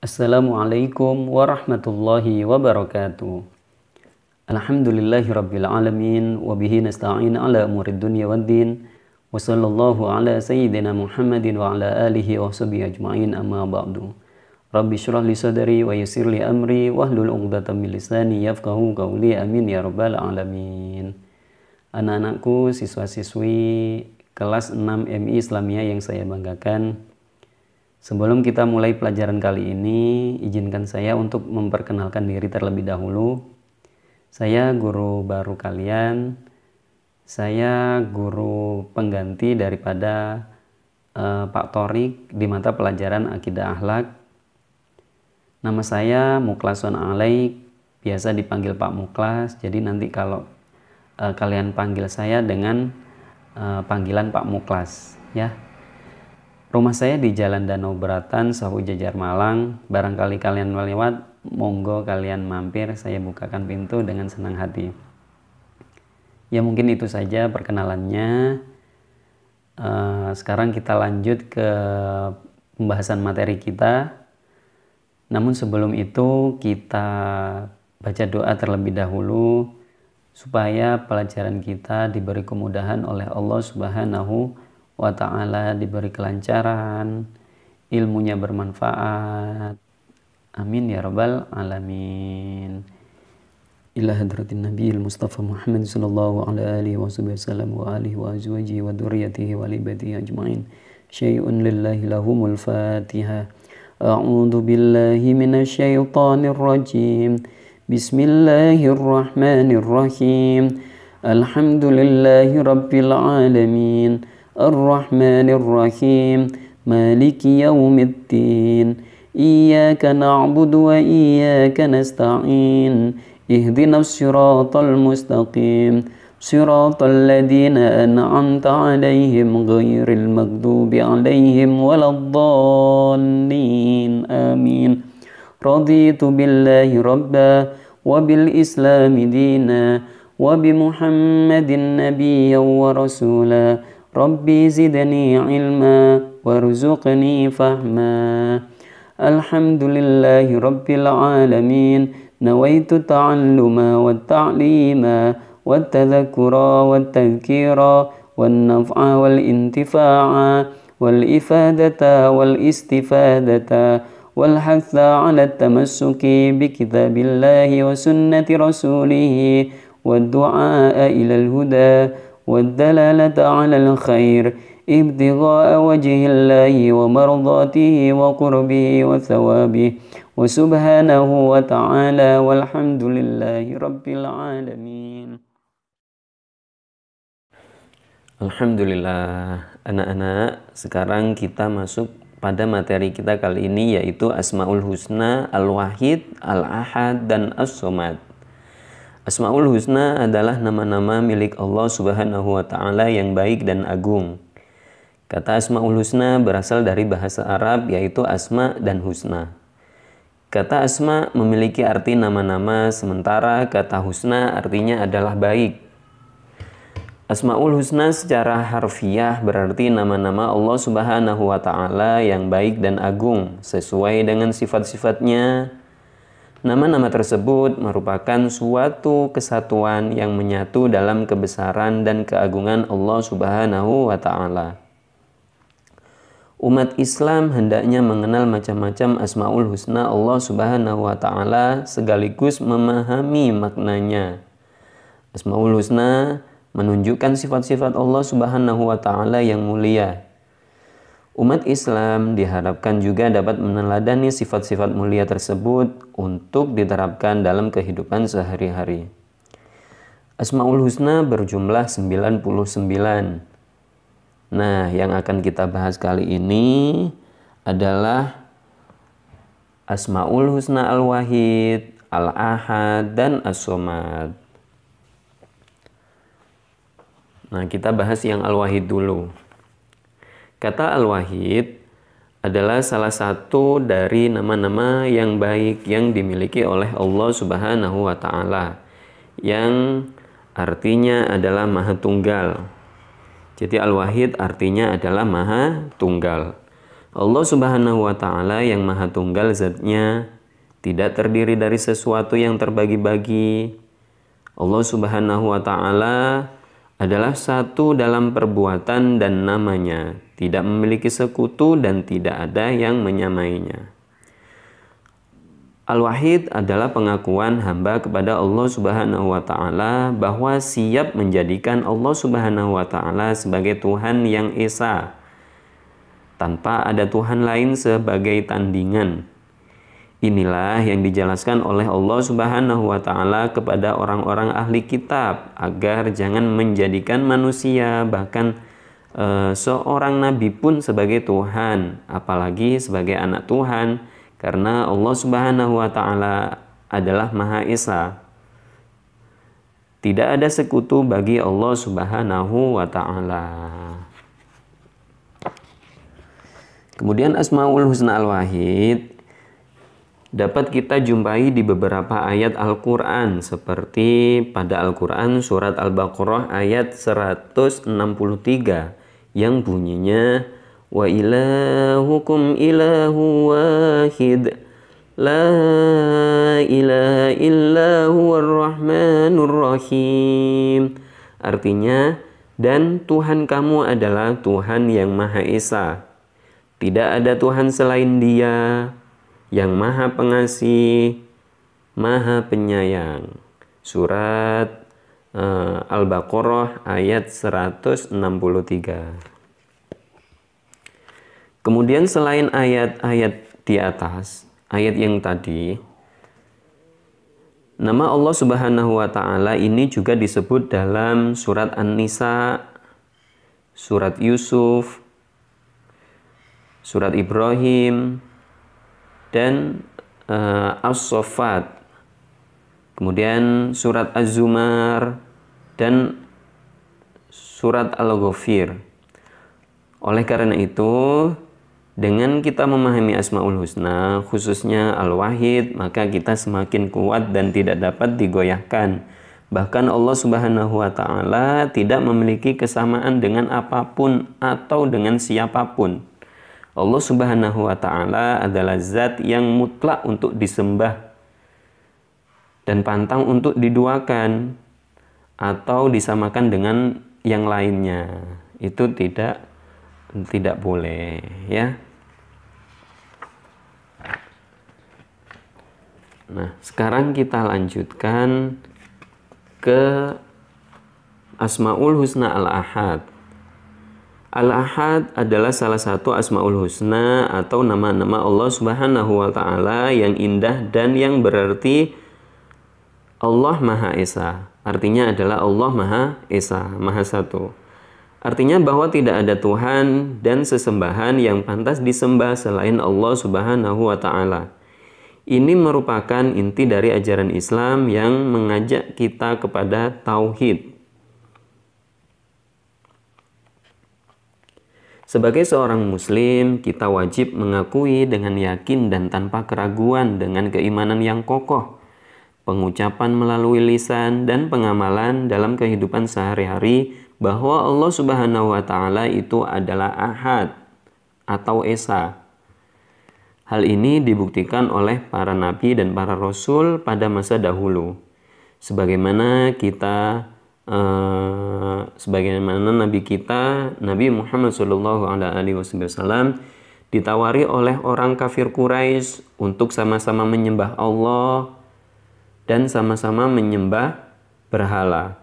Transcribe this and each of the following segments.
Assalamualaikum warahmatullahi wabarakatuh. Alhamdulillahi rabbil alamin wa bihi nasta'in ala umurid dunya wad din wa sallallahu ala sayyidina Muhammadin wa ala alihi wa sahbihi ajma'in amma ba'du. Rabbi syurah li sadari wa yassir li amri wahlul 'uqdatam min lisani yafqahu qawli amin ya rabbal alamin. Anak-anakku, siswa-siswi kelas 6 MI Islamiyah yang saya banggakan, Sebelum kita mulai pelajaran kali ini, izinkan saya untuk memperkenalkan diri terlebih dahulu. Saya guru baru kalian. Saya guru pengganti daripada uh, Pak Torik di mata pelajaran akidah akhlak. Nama saya Muklason Alaik, biasa dipanggil Pak Muklas. Jadi nanti kalau uh, kalian panggil saya dengan uh, panggilan Pak Muklas, ya. Rumah saya di Jalan Danau Beratan, Sahu Jajar Malang. Barangkali kalian melewat, monggo kalian mampir, saya bukakan pintu dengan senang hati. Ya mungkin itu saja perkenalannya. Eh, sekarang kita lanjut ke pembahasan materi kita. Namun sebelum itu kita baca doa terlebih dahulu supaya pelajaran kita diberi kemudahan oleh Allah Subhanahu wa taala diberi kelancaran, ilmunya bermanfaat. Amin ya rabbal alamin. Ila hadratin Nabi Mustafa Muhammad sallallahu alaihi wasallam wa alihi wa azwajihi wa dzurriyyatihi wa libatihi ajmain. Syai'un lillahi lahumul Fatihah. A'udhu billahi من الشيطان الرجيم بسم الله الرحمن الرحيم الرحمن الرحيم مالك يوم الدين إياك نعبد وإياك نستعين اهدنا الصراط المستقيم صراط الذين أنعمت عليهم غير المغضوب عليهم ولا الضالين آمين رضيت بالله ربا وبالإسلام دينا وبمحمد نبيا ورسولا ربي زدني علما وارزقني فهما الحمد لله رب العالمين نويت التعلم والتعليما والتذكرا والتذكيرا والنفع والانتفاع والإفادة والاستفادة والحث على التمسك بكتاب الله وسنة رسوله والدعاء إلى الهدى والدلالة على الخير ابتغاء وجه الله ومرضاته وقربه وثوابه وسبحانه وتعالى والحمد لله رب العالمين Alhamdulillah anak-anak sekarang kita masuk pada materi kita kali ini yaitu Asmaul Husna, Al-Wahid, Al-Ahad, dan As-Somad. Asmaul Husna adalah nama-nama milik Allah Subhanahu wa taala yang baik dan agung. Kata Asmaul Husna berasal dari bahasa Arab yaitu asma dan husna. Kata asma memiliki arti nama-nama sementara kata husna artinya adalah baik. Asmaul Husna secara harfiah berarti nama-nama Allah Subhanahu wa taala yang baik dan agung sesuai dengan sifat-sifatnya Nama-nama tersebut merupakan suatu kesatuan yang menyatu dalam kebesaran dan keagungan Allah Subhanahu wa taala. Umat Islam hendaknya mengenal macam-macam Asmaul Husna Allah Subhanahu wa taala sekaligus memahami maknanya. Asmaul Husna menunjukkan sifat-sifat Allah Subhanahu wa taala yang mulia Umat Islam diharapkan juga dapat meneladani sifat-sifat mulia tersebut untuk diterapkan dalam kehidupan sehari-hari. Asmaul Husna berjumlah 99. Nah, yang akan kita bahas kali ini adalah Asmaul Husna Al-Wahid, Al-Ahad, dan As-Somad. Nah, kita bahas yang Al-Wahid dulu. Kata Al-Wahid adalah salah satu dari nama-nama yang baik yang dimiliki oleh Allah Subhanahu wa taala yang artinya adalah Maha Tunggal. Jadi Al-Wahid artinya adalah Maha Tunggal. Allah Subhanahu wa taala yang Maha Tunggal zatnya tidak terdiri dari sesuatu yang terbagi-bagi. Allah Subhanahu wa taala adalah satu dalam perbuatan dan namanya, tidak memiliki sekutu dan tidak ada yang menyamainya. Al-Wahid adalah pengakuan hamba kepada Allah Subhanahu wa taala bahwa siap menjadikan Allah Subhanahu wa taala sebagai Tuhan yang esa tanpa ada Tuhan lain sebagai tandingan Inilah yang dijelaskan oleh Allah Subhanahu wa taala kepada orang-orang ahli kitab agar jangan menjadikan manusia bahkan e, seorang nabi pun sebagai Tuhan, apalagi sebagai anak Tuhan karena Allah Subhanahu wa taala adalah Maha Esa. Tidak ada sekutu bagi Allah Subhanahu wa taala. Kemudian Asmaul Husna Al-Wahid dapat kita jumpai di beberapa ayat Al-Quran seperti pada Al-Quran surat Al-Baqarah ayat 163 yang bunyinya wa ilahukum ilahu wahid la ilaha illa huwar rahmanur rahim artinya dan Tuhan kamu adalah Tuhan yang Maha Esa tidak ada Tuhan selain dia yang Maha Pengasih, Maha Penyayang. Surat uh, Al-Baqarah ayat 163. Kemudian selain ayat-ayat di atas, ayat yang tadi Nama Allah Subhanahu wa taala ini juga disebut dalam surat An-Nisa, surat Yusuf, surat Ibrahim, dan uh, As-Saffat. Kemudian surat Az-Zumar dan surat Al-Ghafir. Oleh karena itu, dengan kita memahami Asmaul Husna, khususnya Al-Wahid, maka kita semakin kuat dan tidak dapat digoyahkan. Bahkan Allah Subhanahu wa taala tidak memiliki kesamaan dengan apapun atau dengan siapapun. Allah Subhanahu wa taala adalah zat yang mutlak untuk disembah dan pantang untuk diduakan atau disamakan dengan yang lainnya. Itu tidak tidak boleh, ya. Nah, sekarang kita lanjutkan ke Asmaul Husna Al-Ahad. Al-Ahad adalah salah satu Asmaul Husna atau nama-nama Allah Subhanahu wa taala yang indah dan yang berarti Allah Maha Esa. Artinya adalah Allah Maha Esa, Maha Satu. Artinya bahwa tidak ada Tuhan dan sesembahan yang pantas disembah selain Allah Subhanahu wa taala. Ini merupakan inti dari ajaran Islam yang mengajak kita kepada tauhid, Sebagai seorang muslim, kita wajib mengakui dengan yakin dan tanpa keraguan dengan keimanan yang kokoh, pengucapan melalui lisan dan pengamalan dalam kehidupan sehari-hari bahwa Allah Subhanahu wa taala itu adalah Ahad atau Esa. Hal ini dibuktikan oleh para nabi dan para rasul pada masa dahulu. Sebagaimana kita Eh, sebagaimana Nabi kita Nabi Muhammad Shallallahu Alaihi Wasallam ditawari oleh orang kafir Quraisy untuk sama-sama menyembah Allah dan sama-sama menyembah berhala.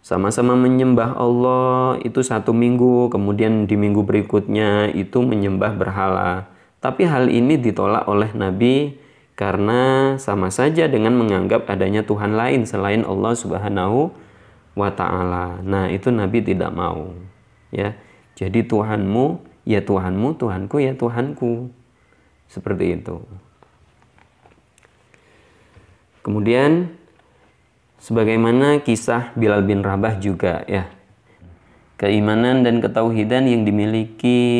Sama-sama menyembah Allah itu satu minggu, kemudian di minggu berikutnya itu menyembah berhala. Tapi hal ini ditolak oleh Nabi karena sama saja dengan menganggap adanya Tuhan lain selain Allah Subhanahu wa taala. Nah, itu Nabi tidak mau. Ya. Jadi Tuhanmu ya Tuhanmu, Tuhanku ya Tuhanku. Seperti itu. Kemudian sebagaimana kisah Bilal bin Rabah juga ya. Keimanan dan ketauhidan yang dimiliki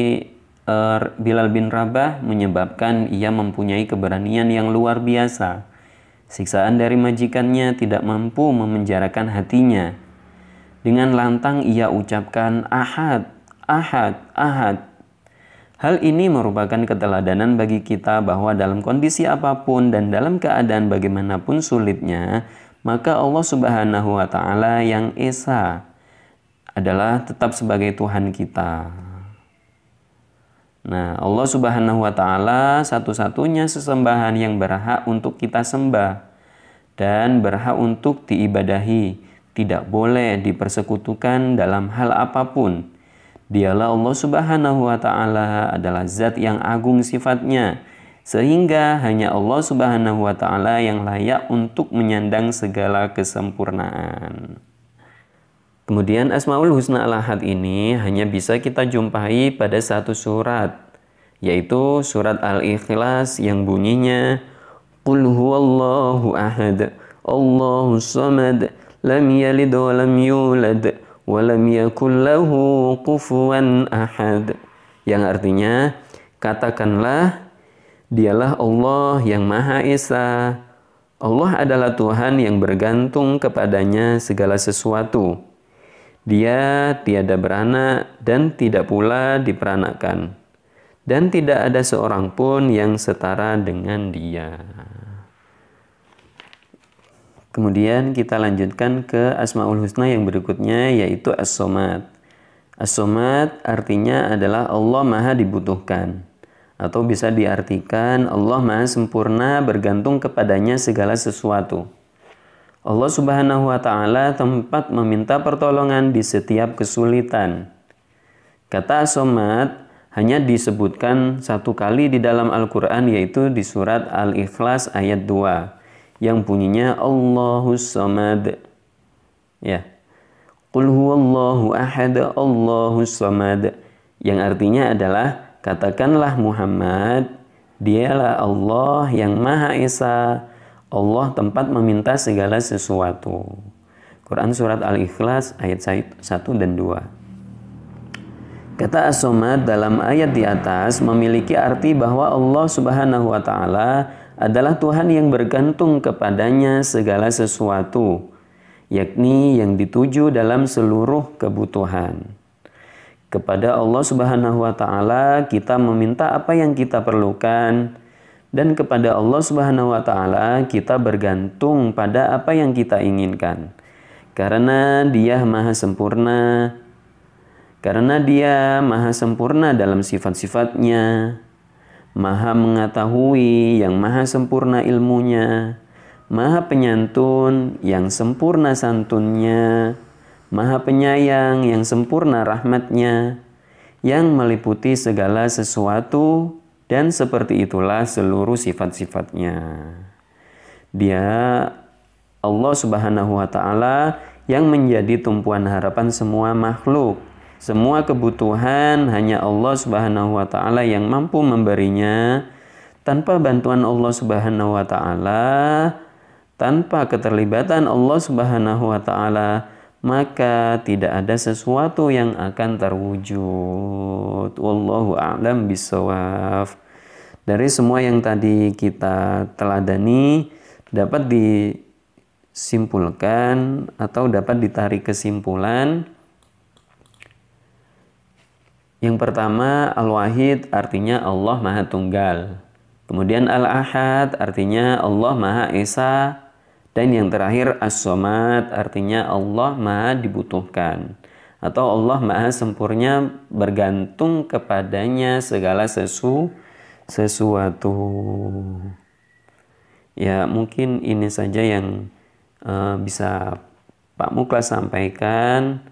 Er, Bilal bin Rabah menyebabkan ia mempunyai keberanian yang luar biasa. Siksaan dari majikannya tidak mampu memenjarakan hatinya. Dengan lantang ia ucapkan ahad, ahad, ahad. Hal ini merupakan keteladanan bagi kita bahwa dalam kondisi apapun dan dalam keadaan bagaimanapun sulitnya, maka Allah Subhanahu wa taala yang esa adalah tetap sebagai Tuhan kita. Nah, Allah Subhanahu wa taala satu-satunya sesembahan yang berhak untuk kita sembah dan berhak untuk diibadahi, tidak boleh dipersekutukan dalam hal apapun. Dialah Allah Subhanahu wa taala adalah zat yang agung sifatnya sehingga hanya Allah Subhanahu wa taala yang layak untuk menyandang segala kesempurnaan. Kemudian Asmaul Husna al-Ahad ini hanya bisa kita jumpai pada satu surat, yaitu surat Al-Ikhlas yang bunyinya Qul huwallahu ahad, Allahu samad, lam yalid wa lam yulad, wa lam yakul lahu kufuwan ahad. Yang artinya, katakanlah, dialah Allah yang Maha Esa, Allah adalah Tuhan yang bergantung kepadanya segala sesuatu. Dia tiada beranak dan tidak pula diperanakan. Dan tidak ada seorang pun yang setara dengan dia. Kemudian kita lanjutkan ke Asmaul Husna yang berikutnya yaitu As-Somad. As-Somad artinya adalah Allah Maha dibutuhkan atau bisa diartikan Allah Maha sempurna bergantung kepadanya segala sesuatu. Allah Subhanahu wa taala tempat meminta pertolongan di setiap kesulitan. Kata somat hanya disebutkan satu kali di dalam Al-Qur'an yaitu di surat Al-Ikhlas ayat 2 yang bunyinya Allahus Samad. Ya. Qul huwallahu ahad Allahus Samad yang artinya adalah katakanlah Muhammad dialah Allah yang Maha Esa Allah tempat meminta segala sesuatu. Quran Surat Al-Ikhlas ayat 1 dan 2. Kata as dalam ayat di atas memiliki arti bahwa Allah Subhanahu wa taala adalah Tuhan yang bergantung kepadanya segala sesuatu, yakni yang dituju dalam seluruh kebutuhan. Kepada Allah Subhanahu wa taala kita meminta apa yang kita perlukan, dan kepada Allah Subhanahu wa taala kita bergantung pada apa yang kita inginkan. Karena Dia Maha Sempurna. Karena Dia Maha Sempurna dalam sifat-sifatnya. Maha mengetahui yang maha sempurna ilmunya. Maha penyantun yang sempurna santunnya. Maha penyayang yang sempurna rahmatnya. Yang meliputi segala sesuatu dan seperti itulah seluruh sifat-sifatnya. Dia Allah Subhanahu wa taala yang menjadi tumpuan harapan semua makhluk. Semua kebutuhan hanya Allah Subhanahu wa taala yang mampu memberinya. Tanpa bantuan Allah Subhanahu wa taala, tanpa keterlibatan Allah Subhanahu wa taala, maka tidak ada sesuatu yang akan terwujud. Wallahu a'lam bisawaf. Dari semua yang tadi kita teladani dapat disimpulkan atau dapat ditarik kesimpulan yang pertama al-wahid artinya Allah Maha Tunggal. Kemudian al-ahad artinya Allah Maha Esa dan yang terakhir as somat artinya Allah maha dibutuhkan atau Allah maha sempurna bergantung kepadanya segala sesu sesuatu. Ya mungkin ini saja yang uh, bisa Pak Muklas sampaikan.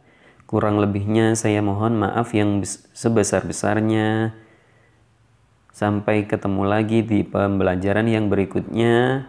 Kurang lebihnya saya mohon maaf yang sebesar-besarnya. Sampai ketemu lagi di pembelajaran yang berikutnya.